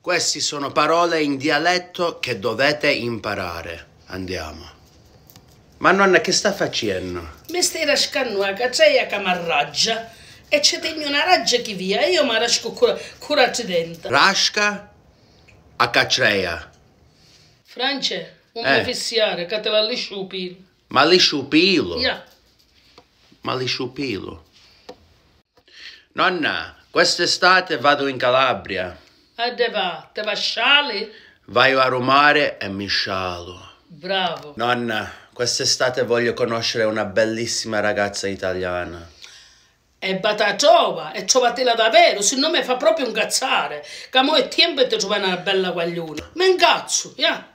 Queste sono parole in dialetto che dovete imparare. Andiamo. Ma nonna che sta facendo? Mi stai rascando a cacciaia camarraggia e c'è degno una raggia che via io mi rasco cura, cura dentro. Rasca a caccia. Francia, non eh. mi fissiare, che te la lisciupilo. Ma lisciupilo? Yeah. Ma lisciupilo. Nonna, quest'estate vado in Calabria. Adeva, te vasciali? Vai a mare e mi scialo. Bravo. Nonna, quest'estate voglio conoscere una bellissima ragazza italiana. È Bataciova, e trovatela davvero, se no mi fa proprio incazzare. Che mo è tempo di trovare una bella guagliona. Ma incazzo, yeah.